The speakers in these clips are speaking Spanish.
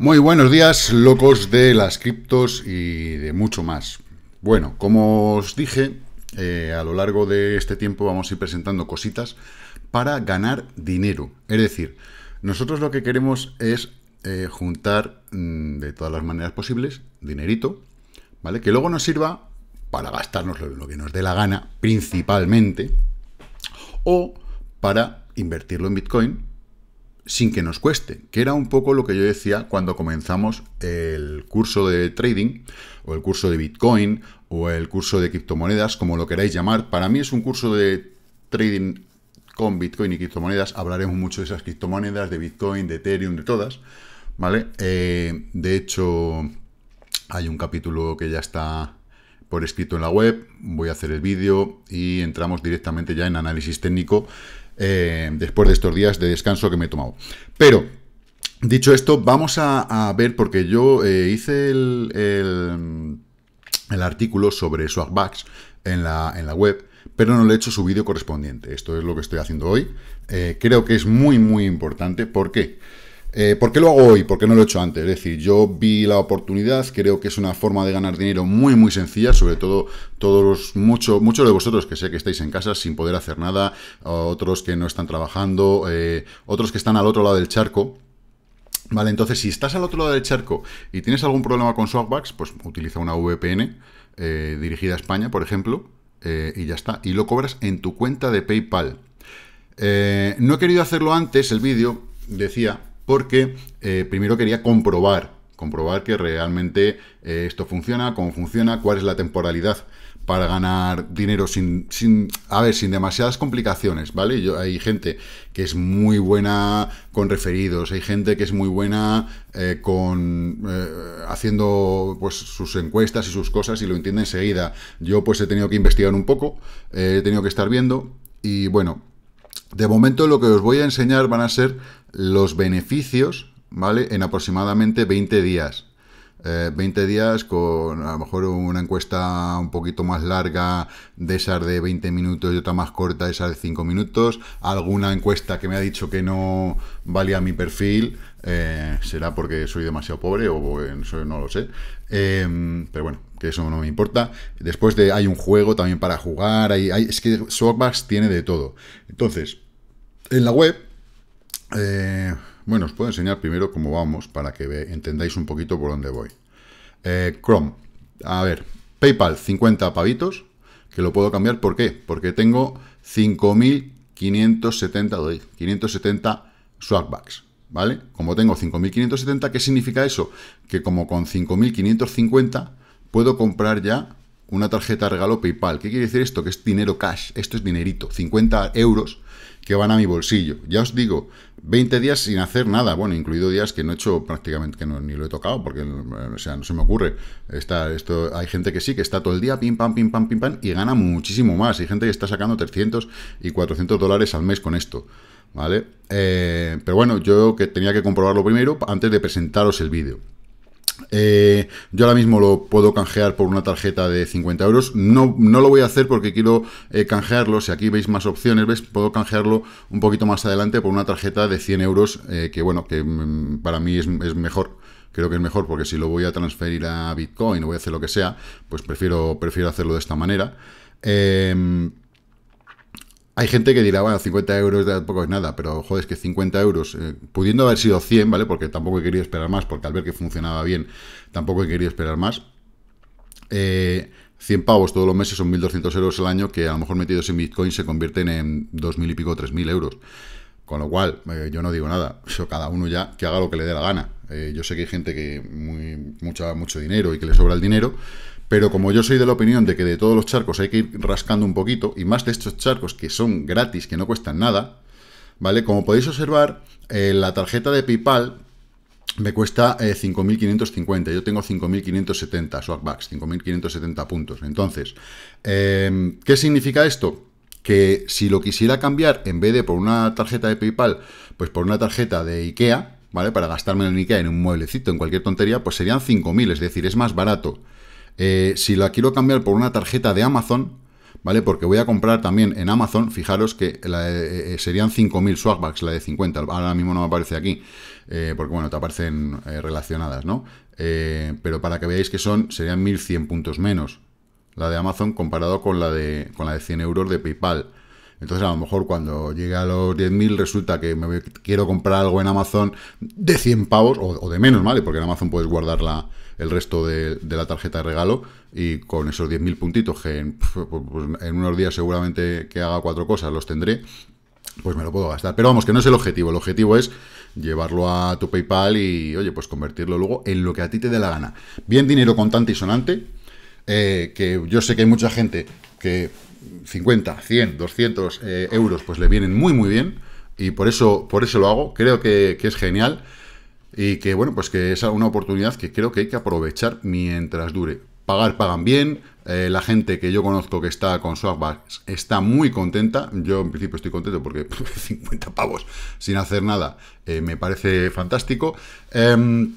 Muy buenos días, locos de las criptos y de mucho más. Bueno, como os dije, eh, a lo largo de este tiempo vamos a ir presentando cositas para ganar dinero. Es decir, nosotros lo que queremos es eh, juntar mm, de todas las maneras posibles dinerito, ¿vale? Que luego nos sirva para gastarnos lo que nos dé la gana, principalmente, o para invertirlo en Bitcoin sin que nos cueste, que era un poco lo que yo decía cuando comenzamos el curso de trading, o el curso de Bitcoin, o el curso de criptomonedas, como lo queráis llamar. Para mí es un curso de trading con Bitcoin y criptomonedas. Hablaremos mucho de esas criptomonedas, de Bitcoin, de Ethereum, de todas. ¿Vale? Eh, de hecho, hay un capítulo que ya está por escrito en la web. Voy a hacer el vídeo y entramos directamente ya en análisis técnico eh, después de estos días de descanso que me he tomado. Pero, dicho esto, vamos a, ver, porque yo eh, hice el, artículo sobre Swagbucks en la web pero no le he hecho su vídeo correspondiente. Esto es lo que estoy haciendo hoy. Eh, creo que es muy, muy importante. ¿Por qué? Eh, ¿Por qué lo hago hoy? ¿Por qué no lo he hecho antes? Es decir, yo vi la oportunidad, creo que es una forma de ganar dinero muy, muy sencilla, sobre todo todos muchos muchos de vosotros que sé que estáis en casa sin poder hacer nada, otros que no están trabajando, eh, otros que están al otro lado del charco. Vale, entonces si estás al otro lado del charco y tienes algún problema con Swapbacks, pues utiliza una VPN dirigida a España, por ejemplo, eh, y ya está. Y lo cobras en tu cuenta de PayPal. Eh, no he querido hacerlo antes, el vídeo, decía, porque eh, primero quería comprobar, comprobar que realmente esto funciona, cómo funciona, cuál es la temporalidad para ganar dinero sin, sin, a ver, sin demasiadas complicaciones, ¿vale? Yo, hay gente que es muy buena con referidos, hay gente que es muy buena eh, con eh, haciendo pues sus encuestas y sus cosas y lo entiende enseguida. Yo pues he tenido que investigar un poco, eh, he tenido que estar viendo y bueno, de momento lo que os voy a enseñar van a ser los beneficios, ¿vale? En aproximadamente 20 días. 20 eh, días con a lo mejor una encuesta un poquito más larga de esas de 20 minutos y otra más corta de esas de 5 minutos, alguna encuesta que me ha dicho que no valía mi perfil, eh, será porque soy demasiado pobre o no lo sé, em, pero bueno, que eso no me importa. Después de, hay un juego también para jugar, hay, es que Swapbox tiene de todo. Entonces, en la web... Eh, bueno, os puedo enseñar primero cómo vamos para que entendáis un poquito por dónde voy. Eh, Chrome. A ver, PayPal, 50 pavitos, que lo puedo cambiar. ¿Por qué? Porque tengo 5.570 570 swapbacks. ¿Vale? Como tengo 5.570, ¿qué significa eso? Que como con 5.550 puedo comprar ya una tarjeta regalo PayPal. ¿Qué quiere decir esto? Que es dinero cash. Esto es dinerito. 50 euros que van a mi bolsillo. Ya os digo, 20 días sin hacer nada, bueno, incluido días que no he hecho prácticamente, que no, ni lo he tocado, porque, eh, o sea, no se me ocurre. Está, esto, hay gente que sí, que está todo el día, pim, pam, pim, pam, pim, pam, y gana muchísimo más. Hay gente que está sacando 300 y 400 dólares al mes con esto. ¿Vale? Eh, pero bueno, yo que tenía que comprobarlo primero antes de presentaros el vídeo. Eh, yo ahora mismo lo puedo canjear por una tarjeta de 50 euros. No, no lo voy a hacer porque quiero eh, canjearlo. Si aquí veis más opciones, ¿ves? puedo canjearlo un poquito más adelante por una tarjeta de 100 euros, eh, que bueno, que mm, para mí es, mejor creo que es mejor porque si lo voy a transferir a Bitcoin o voy a hacer lo que sea, pues prefiero, prefiero hacerlo de esta manera. Em, hay gente que dirá, bueno, 50 euros poco es nada, pero joder, que 50 euros, eh, pudiendo haber sido 100, ¿vale? Porque tampoco he querido esperar más, porque al ver que funcionaba bien, tampoco he querido esperar más. Eh, 100 pavos todos los meses son 1.200 euros al año, que a lo mejor metidos en Bitcoin se convierten en 2.000 y pico, 3.000 euros. Con lo cual, eh, yo no digo nada. Eso cada uno ya que haga lo que le dé la gana. Eh, yo sé que hay gente que muy, mucha, mucho dinero y que le sobra el dinero, pero como yo soy de la opinión de que de todos los charcos hay que ir rascando un poquito, y más de estos charcos que son gratis, que no cuestan nada, ¿vale? Como podéis observar, eh, la tarjeta de PayPal me cuesta 5.550, eh, yo tengo 5.570 swapbacks, 5.570 puntos. Entonces, em, ¿qué significa esto? Que si lo quisiera cambiar, en vez de por una tarjeta de PayPal, pues por una tarjeta de IKEA, ¿vale? Para gastarme en IKEA en un mueblecito, en cualquier tontería, pues serían 5.000, es decir, es más barato. Eh, si la quiero cambiar por una tarjeta de Amazon, ¿vale? Porque voy a comprar también en Amazon, fijaros que eh, eh, serían 5.000 swagbacks la de 50, ahora mismo no me aparece aquí, porque bueno, te aparecen relacionadas, ¿no? pero para que veáis que son, serían 1.100 puntos menos la de Amazon comparado con la de, con la de 100 euros de PayPal. Entonces a lo mejor cuando llegue a los 10.000 resulta que me quiero comprar algo en Amazon de 100 pavos o, de menos, ¿vale? Porque en Amazon puedes guardar el resto de, la tarjeta de regalo y con esos 10.000 puntitos que pues, pues, en, unos días seguramente que haga cuatro cosas los tendré, pues me lo puedo gastar. Pero vamos, que no es el objetivo. El objetivo es llevarlo a tu PayPal y, oye, pues convertirlo luego en lo que a ti te dé la gana. Bien dinero contante y sonante, eh, que yo sé que hay mucha gente que 50, 100, 200 euros, pues le vienen muy, muy bien. Y por eso, por eso lo hago. Creo que, es genial. Y que, bueno, pues que es una oportunidad que creo que hay que aprovechar mientras dure. Pagar pagan bien. Eh, la gente que yo conozco que está con Swagbucks está muy contenta. Yo en principio estoy contento porque 50 pavos sin hacer nada eh, me parece fantástico. Em,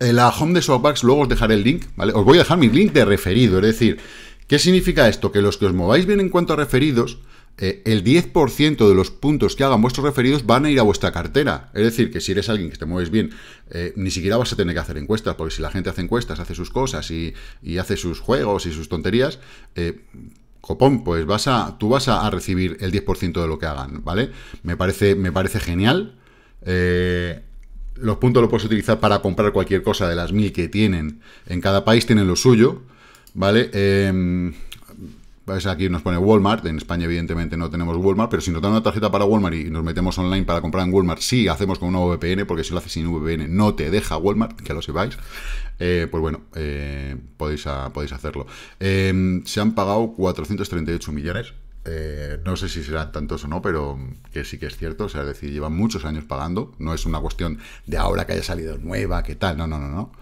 la home de Swagbucks, luego os dejaré el link, Os voy a dejar mi link de referido, es decir, ¿Qué significa esto? Que los que os mováis bien en cuanto a referidos, eh, el 10% de los puntos que hagan vuestros referidos van a ir a vuestra cartera. Es decir, que si eres alguien que te mueves bien, eh, ni siquiera vas a tener que hacer encuestas, porque si la gente hace encuestas, hace sus cosas y, hace sus juegos y sus tonterías, eh, copón, pues vas a, tú vas a, recibir el 10% de lo que hagan, ¿vale? Me parece, me parece genial. los puntos los puedes utilizar para comprar cualquier cosa de las mil que tienen. En cada país tienen lo suyo. ¿vale? Eh, Aquí nos pone Walmart, en España evidentemente no tenemos Walmart, pero si nos dan una tarjeta para Walmart y nos metemos online para comprar en Walmart, sí, hacemos con una VPN, porque si lo haces sin VPN no te deja Walmart, que lo sepáis, eh, pues bueno, eh, podéis, podéis hacerlo. Em, se han pagado 438 millones. Eh, no sé si serán tantos o no, pero que sí que es cierto, o sea, es decir, llevan muchos años pagando, no es una cuestión de ahora que haya salido nueva, que tal, no, no, no, no.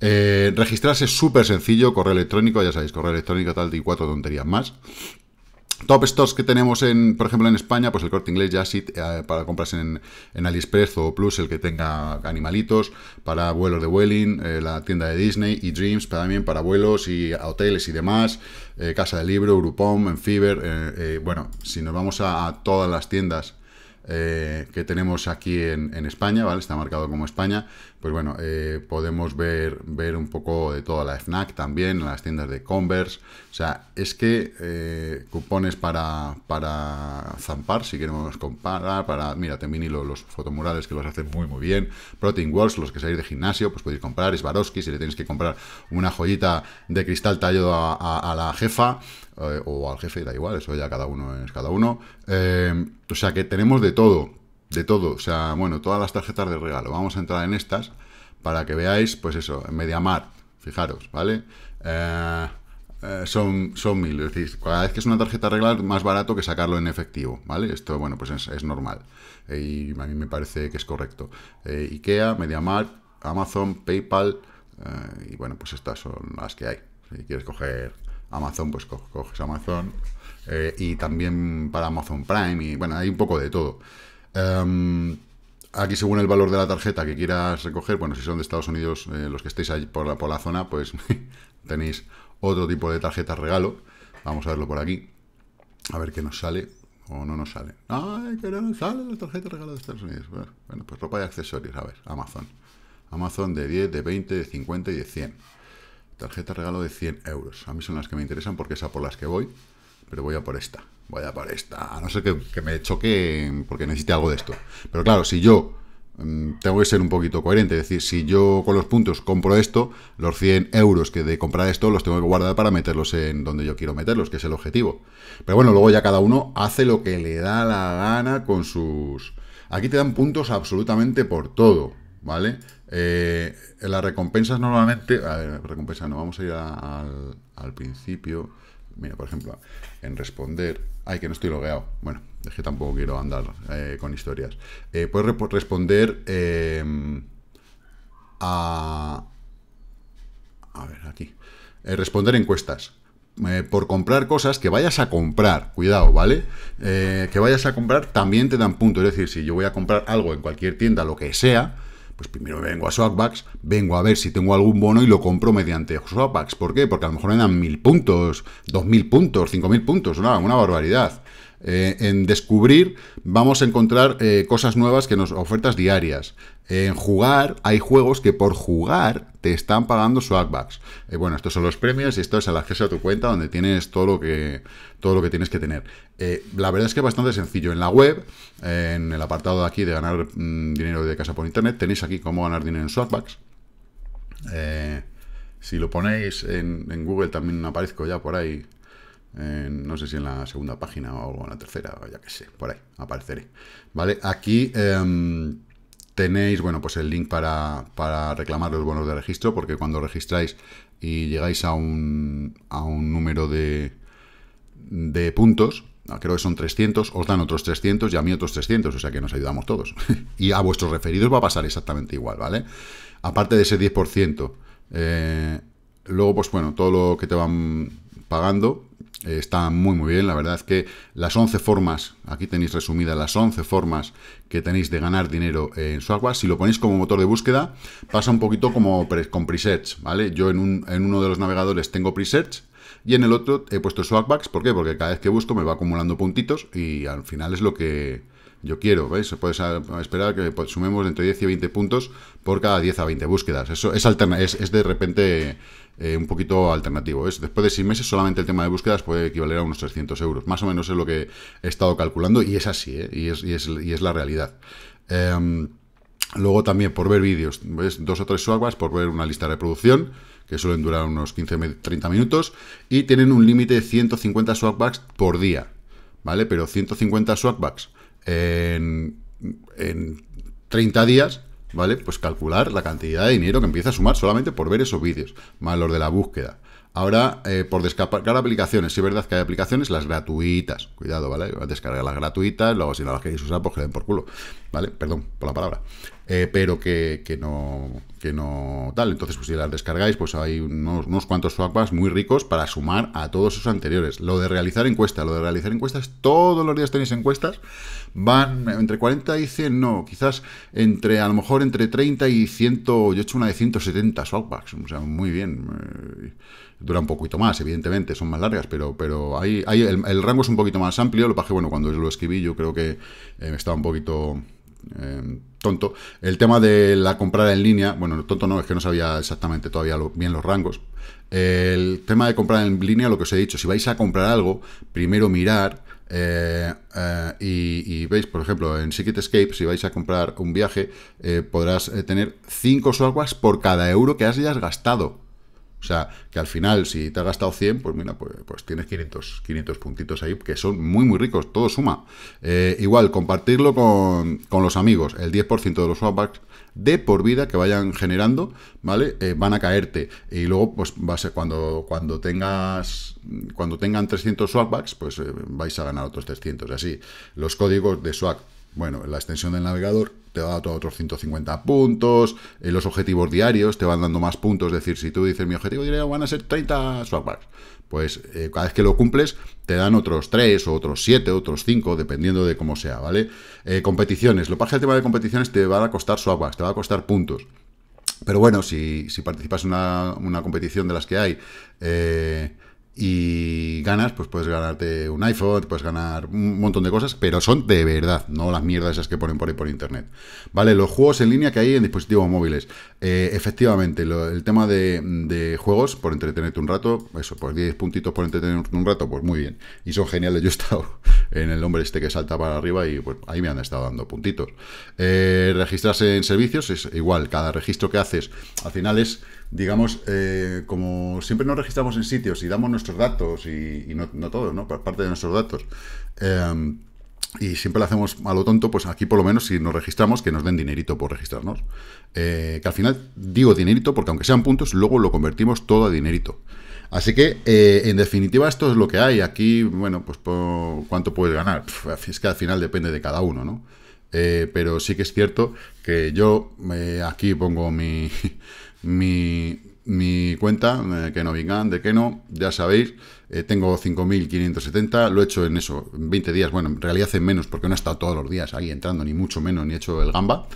Eh, registrarse es súper sencillo, correo electrónico, ya sabéis, correo electrónico tal y cuatro tonterías más. Top stores que tenemos, en, por ejemplo, en España, pues el corte inglés, ya sí, eh, para compras en, en, AliExpress o Plus, el que tenga animalitos, para vuelos de Welling, eh, la tienda de Disney y Dreams, también para vuelos y hoteles y demás, Casa del Libro, Groupon, Enfiber, bueno, si nos vamos a, todas las tiendas que tenemos aquí en, en España, ¿vale? Está marcado como España, pues bueno, eh, podemos ver, ver un poco de toda la FNAC también, las tiendas de Converse. O sea, es que eh, cupones para, zampar, si queremos comparar, para, mira, mini los fotomurales que los hacen muy, muy bien. Protein Walls, los que salís de gimnasio, pues podéis comprar. Swarovski, si le tenéis que comprar una joyita de cristal tallado a, la jefa eh, o al jefe, da igual, eso ya cada uno es cada uno. o sea, que tenemos de todo de todo, o sea, bueno, todas las tarjetas de regalo. Vamos a entrar en estas para que veáis, pues eso, en mar fijaros, ¿vale? Eh, eh, son, son mil, es decir, cada vez que es una tarjeta regular más barato que sacarlo en efectivo, ¿vale? Esto, bueno, pues es, es normal eh, y a mí me parece que es correcto. IKEA, mar Amazon, PayPal y bueno, pues estas son las que hay. Si quieres coger Amazon, pues coges Amazon y también para Amazon Prime y bueno, hay un poco de todo. Em, aquí según el valor de la tarjeta que quieras recoger, bueno, si son de Estados Unidos, eh, los que estéis ahí por la, zona, pues tenéis otro tipo de tarjeta regalo. Vamos a verlo por aquí. A ver qué nos sale o no nos sale. ¡Ay, que no nos sale la tarjeta regalo de Estados Unidos! Bueno, pues ropa y accesorios. A ver, Amazon. Amazon de 10, de 20, de 50 y de 100. Tarjeta regalo de 100 euros. A mí son las que me interesan porque es por las que voy pero voy a por esta, voy a por esta, a no ser que, me choque porque necesite algo de esto. Pero claro, si yo mm, tengo que ser un poquito coherente. Es decir, si yo con los puntos compro esto, los 100 euros que de comprar esto los tengo que guardar para meterlos en donde yo quiero meterlos, que es el objetivo. Pero bueno, luego ya cada uno hace lo que le da la gana con sus... Aquí te dan puntos absolutamente por todo, ¿vale? Eh, las recompensas normalmente... A ver, recompensas no, vamos a ir al, al principio. Mira, por ejemplo, en responder... Ay, que no estoy logueado. Bueno, es que tampoco quiero andar eh, con historias. Eh, puedes responder em, a... A ver, aquí. Eh, responder encuestas. por comprar cosas que vayas a comprar, cuidado, ¿vale? que vayas a comprar también te dan puntos. Es decir, si yo voy a comprar algo en cualquier tienda, lo que sea, pues primero vengo a Swapbacks, vengo a ver si tengo algún bono y lo compro mediante Swapbacks. ¿Por qué? Porque a lo mejor me dan mil puntos, dos mil puntos, cinco mil puntos, una, una barbaridad. Eh, en descubrir vamos a encontrar eh, cosas nuevas que nos ofertas diarias. En jugar hay juegos que por jugar te están pagando swagbucks. Eh, bueno, estos son los premios y esto es el acceso a tu cuenta donde tienes todo lo que, todo lo que tienes que tener. la verdad es que es bastante sencillo. En la web, en el apartado de aquí de ganar mm, dinero de casa por internet, tenéis aquí cómo ganar dinero en swagbucks. si lo ponéis en Google también aparezco ya por ahí no sé si en la segunda página o en la tercera, ya que sé, por ahí apareceré. ¿Vale? Aquí em, tenéis, bueno, pues el link para, para, reclamar los bonos de registro, porque cuando registráis y llegáis a un, a un número de, de puntos, ah, creo que son 300, os dan otros 300 y a mí otros 300, o sea que nos ayudamos todos. y a vuestros referidos va a pasar exactamente igual, ¿vale? Aparte de ese 10%, eh, luego, pues bueno, todo lo que te van pagando, eh, está muy muy bien, la verdad es que las 11 formas, aquí tenéis resumidas las 11 formas que tenéis de ganar dinero en Swagbucks, si lo ponéis como motor de búsqueda, pasa un poquito como con presets, ¿vale? Yo en, en uno de los navegadores tengo presets, y en el otro he puesto swagbucks, ¿por qué? Porque cada vez que busco me va acumulando puntitos y al final es lo que, yo quiero, ¿veis? Se esperar que pues, sumemos entre 10 y 20 puntos por cada 10 a 20 búsquedas. Eso es, es, es de repente eh, un poquito alternativo. Después de 6 meses, solamente el tema de búsquedas puede equivaler a unos 300 euros. Más o menos es lo que he estado calculando y es así, ¿eh? y, es, y, es, la realidad. Em, luego también por ver vídeos, ¿ves? Dos o tres swapbacks por ver una lista de reproducción que suelen durar unos 15-30 minutos, y tienen un límite de 150 swapbacks por día, ¿vale? Pero 150 swapbacks en, 30 días, ¿vale? Pues calcular la cantidad de dinero que empieza a sumar solamente por ver esos vídeos, más los de la búsqueda. Ahora, eh, por descargar aplicaciones, sí es verdad que hay aplicaciones, las gratuitas, cuidado, ¿vale? Descargar las gratuitas, luego si no las queréis usar, pues que den por culo, ¿vale? Perdón por la palabra. Eh, pero que, no que no tal. Entonces, pues si las descargáis, pues hay unos, cuantos swapbacks muy ricos para sumar a todos esos anteriores. Lo de realizar encuestas lo de realizar encuestas, todos los días tenéis encuestas, van entre 40 y 100, no, quizás entre, a lo mejor entre 30 y 100, yo he hecho una de 170 swapbacks, o sea, muy bien eh, dura un poquito más, evidentemente, son más largas, pero, pero hay el, rango es un poquito más amplio. Lo que bueno, cuando yo lo escribí, yo creo que eh, estaba un poquito Em, tonto. El tema de la comprar en línea, bueno, tonto no, es que no sabía exactamente todavía bien los rangos. El tema de comprar en línea, lo que os he dicho, si vais a comprar algo, primero mirar eh, eh, y, veis, por ejemplo, en Secret Escape, si vais a comprar un viaje, eh, podrás tener 5 softwares por cada euro que hayas gastado. O sea, que al final, si te ha gastado 100, pues mira, pues, pues tienes 500, 500 puntitos ahí, que son muy, muy ricos, todo suma. Eh, igual, compartirlo con, los amigos, el 10% de los swapbacks de por vida que vayan generando, ¿vale? Eh, van a caerte. Y luego, pues va a ser cuando, cuando tengas, cuando tengan 300 swapbacks, pues eh, vais a ganar otros 300, así. Los códigos de swap. Bueno, la extensión del navegador te va a dar otros 150 puntos, eh, los objetivos diarios te van dando más puntos, es decir, si tú dices mi objetivo diario van a ser 30 swapbacks, pues eh, cada vez que lo cumples te dan otros 3 o otros 7, otros 5, dependiendo de cómo sea, ¿vale? Eh, competiciones, lo que pasa el tema de competiciones te va a costar swapbacks, te va a costar puntos. Pero bueno, si, participas en una, una, competición de las que hay, y ganas, pues puedes ganarte un iPhone, puedes ganar un montón de cosas, pero son de verdad, no las mierdas esas que ponen por ahí por internet. Vale, los juegos en línea que hay en dispositivos móviles. Eh, efectivamente, el tema de, de, juegos, por entretenerte un rato, eso, pues 10 puntitos por entretenerte un rato, pues muy bien. Y son geniales, yo he estado en el nombre este que salta para arriba y pues, ahí me han estado dando puntitos. Eh, registrarse en servicios es igual, cada registro que haces al final es, digamos, eh, como siempre nos registramos en sitios y damos nuestros datos y, no, no todos, ¿no? Parte de nuestros datos. Eh, y siempre lo hacemos a lo tonto, pues aquí por lo menos si nos registramos, que nos den dinerito por registrarnos. que al final digo dinerito porque aunque sean puntos, luego lo convertimos todo a dinerito. Así que, eh, en definitiva, esto es lo que hay. Aquí, bueno, pues cuánto puedes ganar. es que al final depende de cada uno, ¿no? Eh, pero sí que es cierto que yo eh, aquí pongo mi, mi, cuenta, que no vengan, de que no, ya sabéis. tengo 5.570, lo he hecho en eso, en 20 días. Bueno, en realidad hace menos, porque no he estado todos los días ahí entrando, ni mucho menos, ni he hecho el gamba.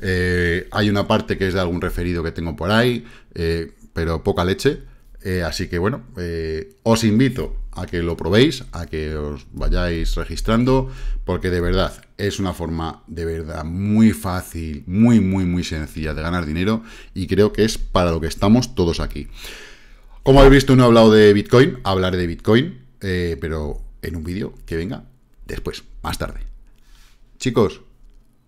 hay una parte que es de algún referido que tengo por ahí, pero poca leche. Eh, así que bueno, eh, os invito a que lo probéis, a que os vayáis registrando, porque de verdad es una forma de verdad muy fácil, muy, muy, muy sencilla de ganar dinero y creo que es para lo que estamos todos aquí. Como habéis visto, no he hablado de Bitcoin, hablaré de Bitcoin, eh, pero en un vídeo que venga después, más tarde. Chicos,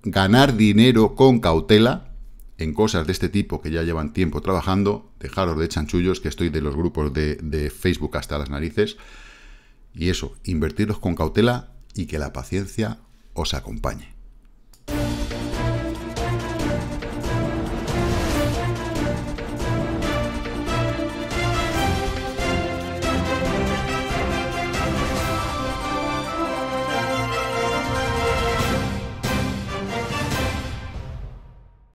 ganar dinero con cautela en cosas de este tipo que ya llevan tiempo trabajando, dejaros de chanchullos, que estoy de los grupos de, de, Facebook hasta las narices, y eso, invertirlos con cautela y que la paciencia os acompañe.